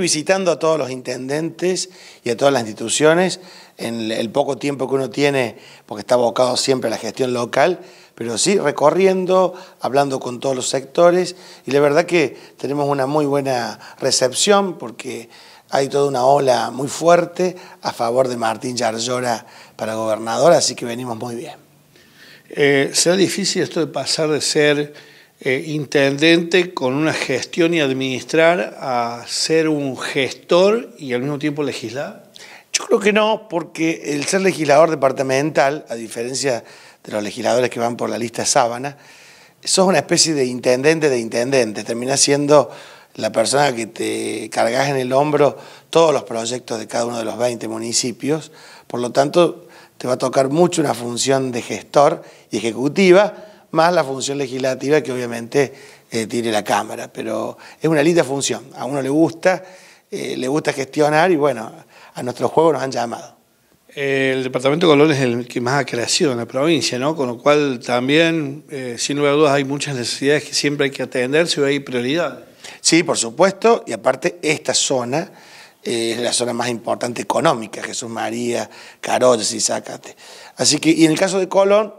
visitando a todos los intendentes y a todas las instituciones en el poco tiempo que uno tiene, porque está abocado siempre a la gestión local, pero sí recorriendo, hablando con todos los sectores y la verdad que tenemos una muy buena recepción porque hay toda una ola muy fuerte a favor de Martín Yarlora para gobernador, así que venimos muy bien. Eh, será difícil esto de pasar de ser eh, intendente con una gestión y administrar a ser un gestor y al mismo tiempo legislar? Yo creo que no, porque el ser legislador departamental, a diferencia de los legisladores que van por la lista sábana, sos una especie de intendente de intendente, terminás siendo la persona que te cargas en el hombro todos los proyectos de cada uno de los 20 municipios, por lo tanto te va a tocar mucho una función de gestor y ejecutiva, más la función legislativa que obviamente eh, tiene la Cámara. Pero es una linda función, a uno le gusta, eh, le gusta gestionar y bueno, a nuestro juego nos han llamado. El departamento de Colón es el que más ha crecido en la provincia, ¿no? Con lo cual también, eh, sin lugar a dudas, hay muchas necesidades que siempre hay que atender si hay prioridad. Sí, por supuesto, y aparte esta zona es la zona más importante económica, Jesús María, y Zacate. Así que, y en el caso de Colón,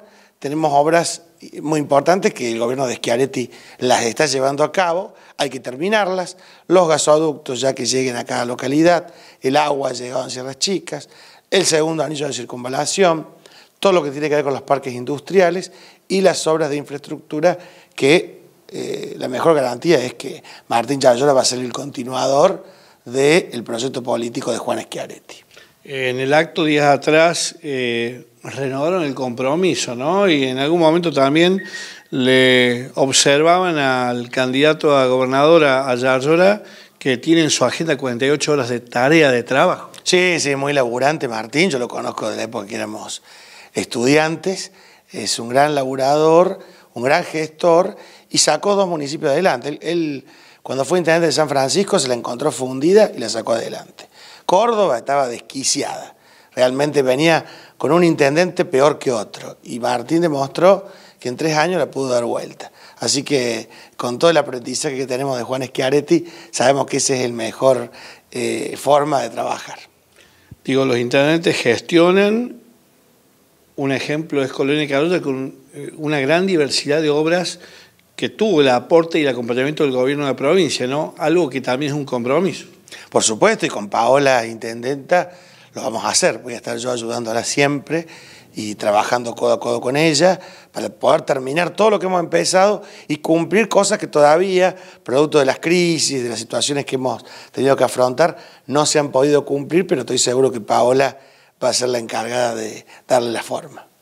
tenemos obras muy importantes que el gobierno de Schiaretti las está llevando a cabo, hay que terminarlas, los gasoductos ya que lleguen a cada localidad, el agua llegado en Sierras Chicas, el segundo anillo de circunvalación, todo lo que tiene que ver con los parques industriales y las obras de infraestructura que eh, la mejor garantía es que Martín Chayola va a ser el continuador del proyecto político de Juan Schiaretti. En el acto días atrás... Eh, renovaron el compromiso, ¿no? Y en algún momento también le observaban al candidato a gobernadora, a Yarlora, que tiene en su agenda 48 horas de tarea de trabajo. Sí, sí, muy laburante Martín, yo lo conozco de la época que éramos estudiantes, es un gran laburador, un gran gestor y sacó dos municipios adelante. Él, él, cuando fue intendente de San Francisco se la encontró fundida y la sacó adelante. Córdoba estaba desquiciada. Realmente venía con un intendente peor que otro. Y Martín demostró que en tres años la pudo dar vuelta. Así que con todo el aprendizaje que tenemos de Juan Schiaretti, sabemos que esa es la mejor eh, forma de trabajar. Digo, los intendentes gestionan, un ejemplo es Colonia Carota, con eh, una gran diversidad de obras que tuvo el aporte y el acompañamiento del gobierno de la provincia, ¿no? Algo que también es un compromiso. Por supuesto, y con Paola, intendenta, lo vamos a hacer. Voy a estar yo ayudándola siempre y trabajando codo a codo con ella para poder terminar todo lo que hemos empezado y cumplir cosas que todavía, producto de las crisis, de las situaciones que hemos tenido que afrontar, no se han podido cumplir, pero estoy seguro que Paola va a ser la encargada de darle la forma.